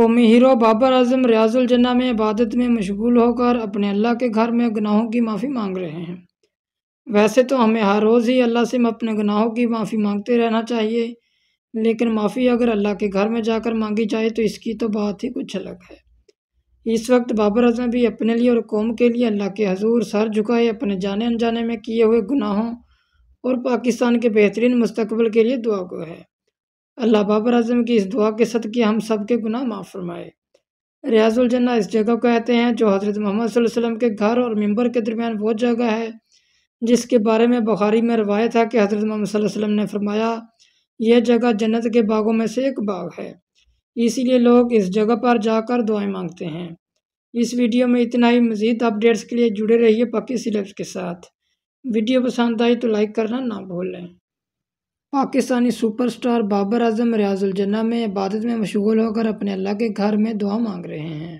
कौमी हीरो बाबर अजम रियाजुल जन्ना में इबादत में मशगूल होकर अपने अल्लाह के घर में गुनाहों की माफ़ी मांग रहे हैं वैसे तो हमें हर रोज़ ही अल्लाह से अपने गुनाहों की माफ़ी मांगते रहना चाहिए लेकिन माफ़ी अगर अल्लाह के घर में जाकर मांगी जाए तो इसकी तो बात ही कुछ अलग है इस वक्त बाबर अजम भी अपने लिए और कौम के लिए अल्लाह के हजूर सर झुकाए अपने जाने अनजाने में किए हुए गुनाहों और पाकिस्तान के बेहतरीन मुस्तबल के लिए दुआ गो है अल्लाह बाबर आजम की इस दुआ के सद की हम सब के गुनाह माफ़ फरमाए रियाजुलजन्ना इस जगह को कहते हैं जो हज़रत मोहम्मद वसल्लम के घर और मंबर के दरमियान वो जगह है जिसके बारे में बुखारी में रवायत है कि हज़रत मोहम्मद वसल्लम ने फरमाया यह जगह जन्नत के बागों में से एक बाग है इसीलिए लोग इस जगह पर जाकर दुआएं मांगते हैं इस वीडियो में इतना ही मज़ीद अपडेट्स के लिए जुड़े रहिए पक्की सिलेब्स के साथ वीडियो पसंद आई तो लाइक करना ना भूलें पाकिस्तानी सुपरस्टार बाबर आजम रियाजुल जन्ना में इबादत में मशगूल होकर अपने अल्लाह के घर में दुआ मांग रहे हैं